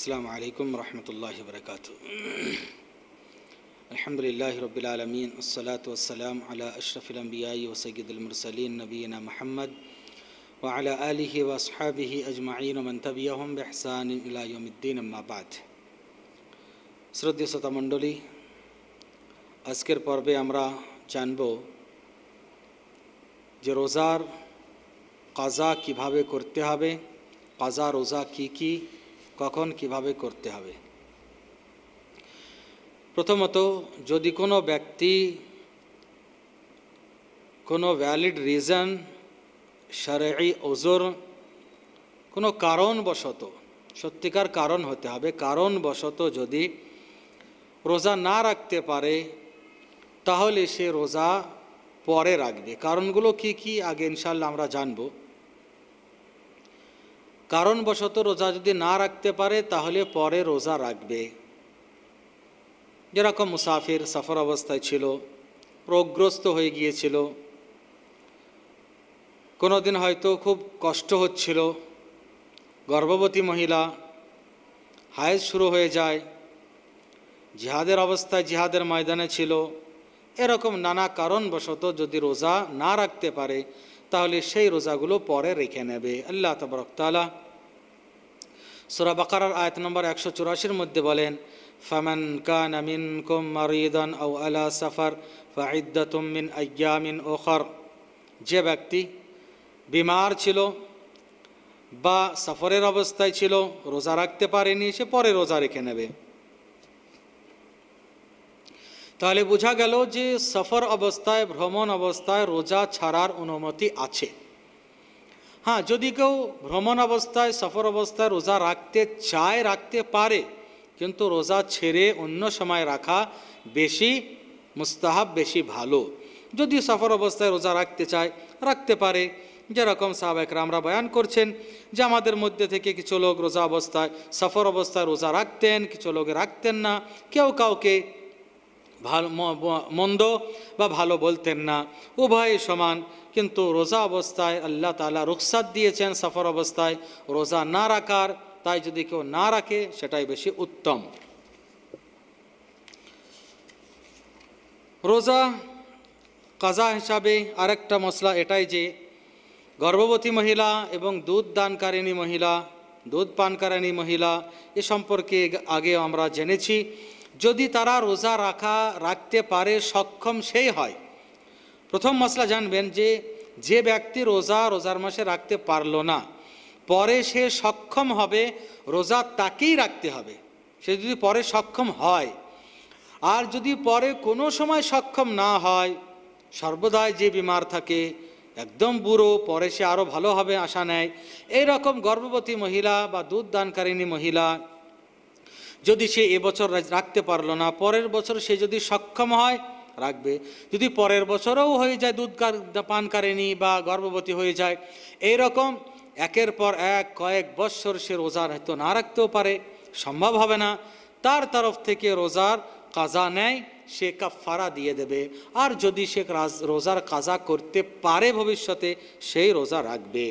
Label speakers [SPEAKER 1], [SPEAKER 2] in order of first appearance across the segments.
[SPEAKER 1] السلام علیکم ورحمت اللہ وبرکاتہ الحمدللہ رب العالمین الصلاة والسلام على اشرف الانبیاء و سید المرسلین نبینا محمد وعلى آلہ و اصحابہ اجمعین و من تبیہم بحسان الہ یوم الدین اما بعد سرد دیو ستا مندلی اسکر پر بے امرہ چانبو جی روزار قضا کی بھاوے کرتے ہوئے قضا روزا کی کی কখন কিভাবে করতে হবে প্রথমত যদি কোনো ব্যক্তি কোনো ভ্যালিড রিজন সারি ওজোর কোনো কারণবশত সত্যিকার কারণ হতে হবে কারণবশত যদি রোজা না রাখতে পারে তাহলে সে রোজা পরে রাখবে কারণগুলো কি কি আগে ইনশাল্লাহ আমরা জানবো কারণবশত রোজা যদি না রাখতে পারে তাহলে পরে রোজা রাখবে যেরকম মুসাফির সফর অবস্থায় ছিল রোগগ্রস্ত হয়ে গিয়েছিল কোনো দিন হয়তো খুব কষ্ট হচ্ছিল গর্ভবতী মহিলা হায়েজ শুরু হয়ে যায় জিহাদের অবস্থায় জিহাদের ময়দানে ছিল এরকম নানা কারণবশত যদি রোজা না রাখতে পারে তাহলে সেই রোজাগুলো পরে রেখে নেবে আল্লাহ তবরকতালা সুরা বাকার আয়ত নম্বর একশো চুরাশির মধ্যে বলেন ফামান কান কুম মারিদান ও আলা সাফার ফাইদ্দাতুম মিন আয়ামিন ওখর যে ব্যক্তি বিমার ছিল বা সফরের অবস্থায় ছিল রোজা রাখতে পারেনি সে পরে রোজা রেখে নেবে তাহলে বোঝা গেল যে সফর অবস্থায় ভ্রমণ অবস্থায় রোজা ছাড়ার অনুমতি আছে হ্যাঁ যদি কেউ ভ্রমণ অবস্থায় সফর অবস্থায় রোজা রাখতে চায় রাখতে পারে কিন্তু রোজা ছেড়ে অন্য সময় রাখা বেশি মুস্তাহাব বেশি ভালো যদি সফর অবস্থায় রোজা রাখতে চায় রাখতে পারে যেরকম সাহাবেক একরামরা বয়ান করছেন যে আমাদের মধ্যে থেকে কিছু লোক রোজা অবস্থায় সফর অবস্থায় রোজা রাখতেন কিছু লোক রাখতেন না কেউ কাউকে ভালো মন্দ বা ভালো বলতেন না উভয়ে সমান কিন্তু রোজা অবস্থায় আল্লাহ তালা রুখসাত দিয়েছেন সফর অবস্থায় রোজা না রাখার তাই যদি কেউ না রাখে সেটাই বেশি উত্তম রোজা কাজা হিসাবে আরেকটা মশলা এটাই যে গর্ভবতী মহিলা এবং দুধ দানকারিণী মহিলা দুধ পানকারিণী মহিলা এ সম্পর্কে আগে আমরা জেনেছি যদি তারা রোজা রাখা রাখতে পারে সক্ষম সেই হয় প্রথম মশলা জানবেন যে যে ব্যক্তি রোজা রোজার মাসে রাখতে পারল না পরে সে সক্ষম হবে রোজা তাকেই রাখতে হবে সে যদি পরে সক্ষম হয় আর যদি পরে কোনো সময় সক্ষম না হয় সর্বদাই যে বিমার থাকে একদম বুড়ো পরে সে আরও ভালো হবে আশা নেয় এইরকম গর্ভবতী মহিলা বা দুধ দানকারিণী মহিলা যদি সে এবছর রাখতে পারলো না পরের বছর সে যদি সক্ষম হয় রাখবে যদি পরের বছরও হয়ে যায় দুধ পান কারেনি বা গর্ভবতী হয়ে যায় এই রকম একের পর এক কয়েক বৎসর সে রোজার হয়তো না রাখতেও পারে সম্ভব হবে না তার তরফ থেকে রোজার কাজা নেয় সে কাফারা দিয়ে দেবে আর যদি সে রোজার কাজা করতে পারে ভবিষ্যতে সেই রোজা রাখবে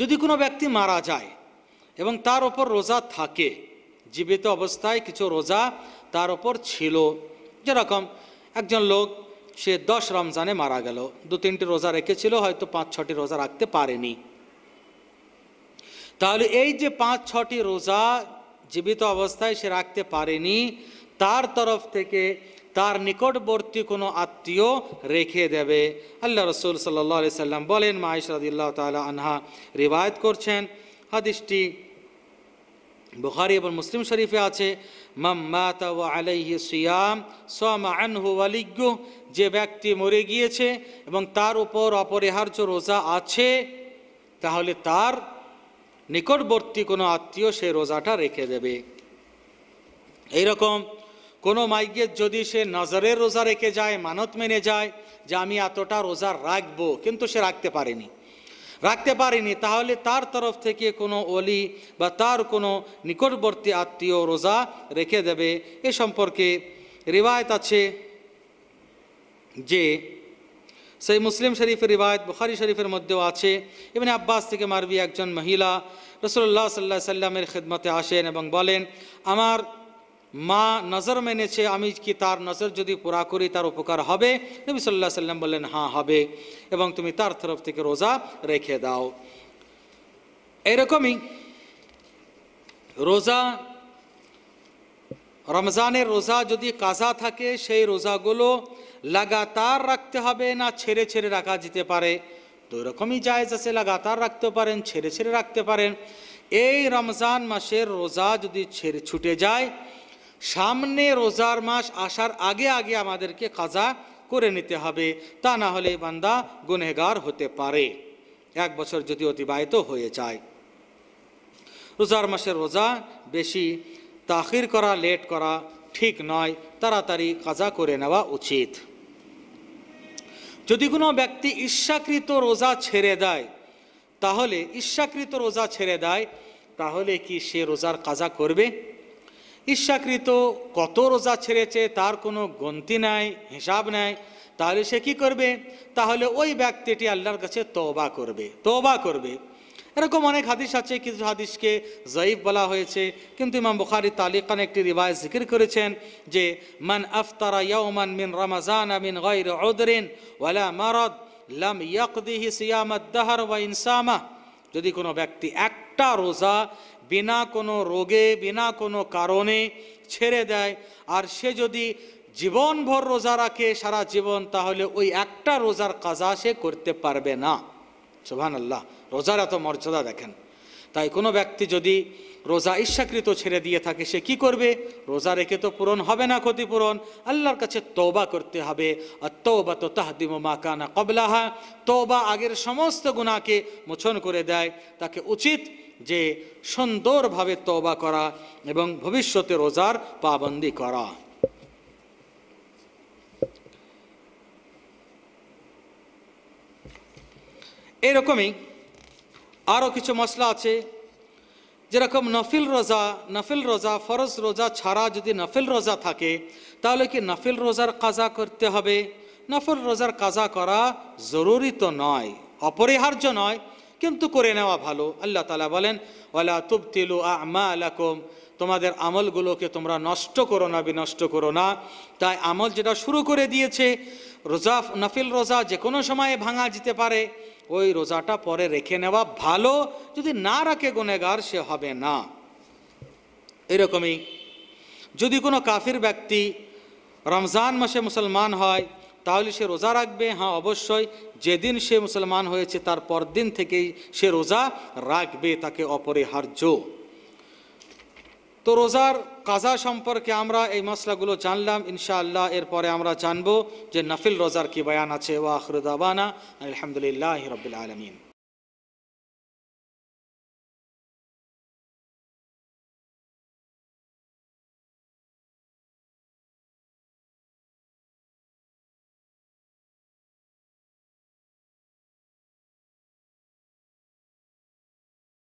[SPEAKER 1] যদি কোনো ব্যক্তি মারা যায় এবং তার ওপর রোজা থাকে জীবিত অবস্থায় কিছু রোজা তার ওপর ছিল যেরকম একজন লোক সে দশ রমজানে মারা গেল দু তিনটি রোজা রেখেছিল হয়তো পাঁচ ছটি রোজা রাখতে পারেনি তাহলে এই যে পাঁচ ছটি রোজা জীবিত অবস্থায় সে রাখতে পারেনি তার তরফ থেকে তার নিকটবর্তী কোনো আত্মীয় রেখে দেবে আল্লাহ রসুল সাল্লি সাল্লাম বলেন মাহিস রাদিল্লাহ আনহা রিবায়ত করছেন হাদিসটি বুহারি এবং মুসলিম শরীফে আছে আলাইহি সিয়াম যে ব্যক্তি মরে গিয়েছে এবং তার উপর অপরিহার্য রোজা আছে তাহলে তার নিকটবর্তী কোনো আত্মীয় সে রোজাটা রেখে দেবে এইরকম কোনো মাইগের যদি সে নজরের রোজা রেখে যায় মানত মেনে যায় যে আমি এতটা রোজা রাখবো কিন্তু সে রাখতে পারেনি রাখতে পারেনি তাহলে তার তরফ থেকে কোনো অলি বা তার কোনো নিকটবর্তী আত্মীয় রোজা রেখে দেবে এ সম্পর্কে রিবায়ত আছে যে সেই মুসলিম শরীফের রিবায়ত বুখারি শরীফের মধ্যেও আছে এমনি আব্বাস থেকে মারবি একজন মহিলা রসুল্লাহ সাল্লা সাল্লামের খেদমতে আসেন এবং বলেন আমার মা নজর মেনেছে আমি কি তার নজর যদি পুরা করি তার উপকার হবে নবী সাল্লাহ সাল্লাম বললেন হ্যাঁ হবে এবং তুমি তার তরফ থেকে রোজা রেখে দাও এরকমই রোজা রমজানের রোজা যদি কাজা থাকে সেই রোজাগুলো লাগাতার রাখতে হবে না ছেড়ে ছেড়ে রাখা যেতে পারে দুই রকমই জায়জ আছে লাগাতার রাখতে পারেন ছেড়ে ছেড়ে রাখতে পারেন এই রমজান মাসের রোজা যদি ছেড়ে ছুটে যায় সামনে রোজার মাস আসার আগে আগে আমাদেরকে কাজা করে নিতে হবে তা না হলে বান্দা গুনেগার হতে পারে এক বছর যদি অতিবাহিত হয়ে যায় রোজার মাসের রোজা বেশি তাখির করা লেট করা ঠিক নয় তাড়াতাড়ি কাজা করে নেওয়া উচিত যদি কোনো ব্যক্তি ইচ্ছাকৃত রোজা ছেড়ে দেয় তাহলে ইচ্ছাকৃত রোজা ছেড়ে দেয় তাহলে কি সে রোজার কাজা করবে ঈর্ষাকৃত কত রোজা ছেড়েছে তার কোনো গন্তি নাই হিসাব নাই তাহলে সে কি করবে তাহলে ওই ব্যক্তিটি আল্লাহর কাছে তবা করবে তবা করবে এরকম অনেক হাদিস আছে কিছু হাদিসকে জয়ীব বলা হয়েছে কিন্তু ইমাম বুখারি তালিকান একটি রিবায় জিকির করেছেন যে মান আফতারা ইয়াউমান মিন রমাজান মিন গাইর উদরিন ওয়ালা মারদ লাম ইয়াকদিহি সিয়ামাদ দাহর ওয়া ইনসামা যদি কোনো ব্যক্তি একটা রোজা বিনা কোনো রোগে বিনা কোনো কারণে ছেড়ে দেয় আর সে যদি জীবনভর রোজা রাখে সারা জীবন তাহলে ওই একটা রোজার কাজা সে করতে পারবে না আল্লাহ রোজার এত মর্যাদা দেখেন তাই কোনো ব্যক্তি যদি রোজা ইচ্ছাকৃত ছেড়ে দিয়ে থাকে সে কি করবে রোজা রেখে তো পূরণ হবে না ক্ষতিপূরণ আল্লাহর কাছে তৌবা করতে হবে আর তৌবা তো তাহদিম মা কানা কবলাহা তৌবা আগের সমস্ত গুণাকে মোছন করে দেয় তাকে উচিত যে সুন্দরভাবে তৌবা করা এবং ভবিষ্যতে রোজার পাবন্দি করা এরকমই আরও কিছু মশলা আছে যেরকম নফিল রোজা নফিল রোজা ফরজ রোজা ছাড়া যদি নফিল রোজা থাকে তাহলে কি নফিল রোজার কাজা করতে হবে নফল রোজার কাজা করা জরুরি তো নয় অপরিহার্য নয় কিন্তু করে নেওয়া ভালো আল্লাহ তালা বলেন ওলা তুবতিলু আমা আলাকুম তোমাদের আমলগুলোকে তোমরা নষ্ট করো না বিনষ্ট করো না তাই আমল যেটা শুরু করে দিয়েছে রোজা নফিল রোজা যে কোনো সময়ে ভাঙা যেতে পারে ওই রোজাটা পরে রেখে নেওয়া ভালো যদি না রাখে গুণেগার সে হবে না এরকমই যদি কোনো কাফির ব্যক্তি রমজান মাসে মুসলমান হয় তাহলে সে রোজা রাখবে হ্যাঁ অবশ্যই যেদিন সে মুসলমান হয়েছে তার পরদিন থেকেই সে রোজা রাখবে তাকে অপরিহার্য তো রোজার কাজা সম্পর্কে আমরা এই মশলাগুলো জানলাম ইনশাআল্লাহ এরপরে আমরা জানবো যে নাফিল রোজার কি বয়ান আছে ওয়া আখরুদাবানা আলহামদুলিল্লাহ রবিল আলমিন